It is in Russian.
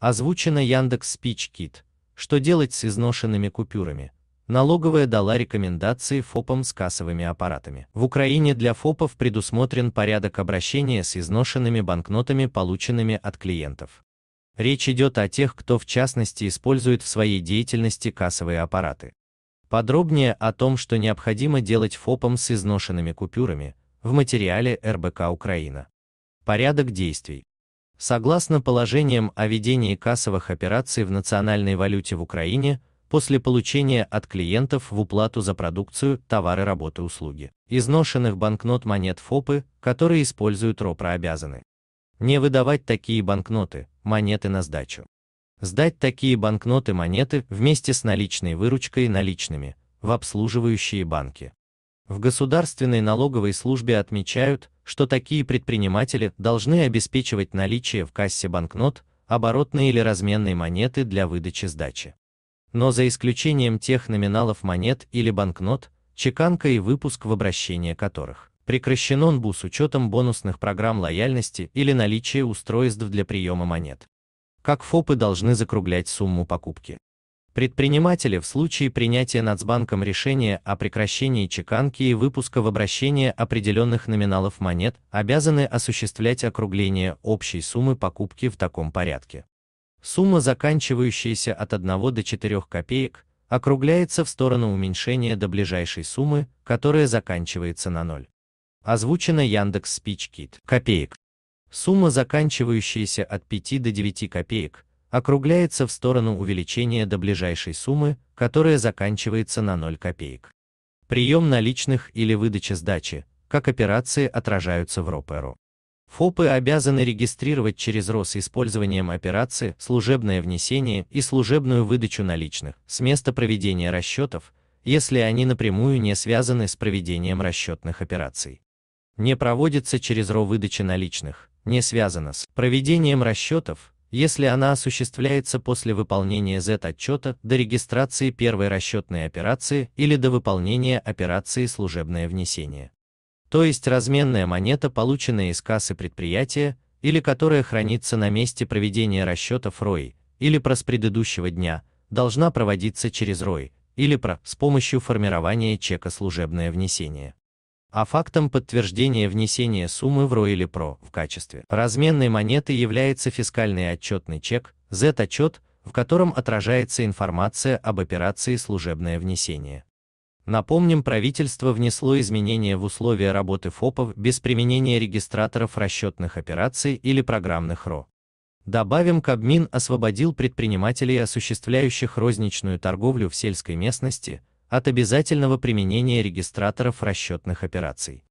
Озвучено Яндекс Спич Кит. Что делать с изношенными купюрами? Налоговая дала рекомендации ФОПам с кассовыми аппаратами. В Украине для ФОПов предусмотрен порядок обращения с изношенными банкнотами, полученными от клиентов. Речь идет о тех, кто в частности использует в своей деятельности кассовые аппараты. Подробнее о том, что необходимо делать ФОПам с изношенными купюрами, в материале РБК Украина. Порядок действий. Согласно положениям о ведении кассовых операций в национальной валюте в Украине, после получения от клиентов в уплату за продукцию, товары, работы, услуги, изношенных банкнот монет ФОПы, которые используют РОПРА обязаны не выдавать такие банкноты, монеты на сдачу. Сдать такие банкноты, монеты вместе с наличной выручкой наличными в обслуживающие банки. В Государственной налоговой службе отмечают, что такие предприниматели должны обеспечивать наличие в кассе банкнот, оборотные или разменные монеты для выдачи сдачи. Но за исключением тех номиналов монет или банкнот, чеканка и выпуск в обращение которых прекращен НБУ с учетом бонусных программ лояльности или наличия устройств для приема монет. Как ФОПы должны закруглять сумму покупки. Предприниматели в случае принятия Нацбанком решения о прекращении чеканки и выпуска в обращение определенных номиналов монет обязаны осуществлять округление общей суммы покупки в таком порядке. Сумма, заканчивающаяся от 1 до 4 копеек, округляется в сторону уменьшения до ближайшей суммы, которая заканчивается на 0. Озвучено Яндекс Спичкит. Копеек. Сумма, заканчивающаяся от 5 до 9 копеек, округляется в сторону увеличения до ближайшей суммы, которая заканчивается на 0 копеек. Прием наличных или выдача сдачи, как операции отражаются в РОПРУ. ФОПы обязаны регистрировать через РОС использованием операции служебное внесение и служебную выдачу наличных с места проведения расчетов, если они напрямую не связаны с проведением расчетных операций. Не проводится через РО выдача наличных, не связано с проведением расчетов, если она осуществляется после выполнения Z-отчета до регистрации первой расчетной операции или до выполнения операции служебное внесение. То есть разменная монета, полученная из кассы предприятия или которая хранится на месте проведения расчетов ROI или прос предыдущего дня, должна проводиться через ROI или ПРО с помощью формирования чека служебное внесение а фактом подтверждения внесения суммы в РО или ПРО в качестве разменной монеты является фискальный отчетный чек, Z-отчет, в котором отражается информация об операции «Служебное внесение». Напомним, правительство внесло изменения в условия работы ФОПов без применения регистраторов расчетных операций или программных РО. Добавим, Кабмин освободил предпринимателей, осуществляющих розничную торговлю в сельской местности, от обязательного применения регистраторов расчетных операций.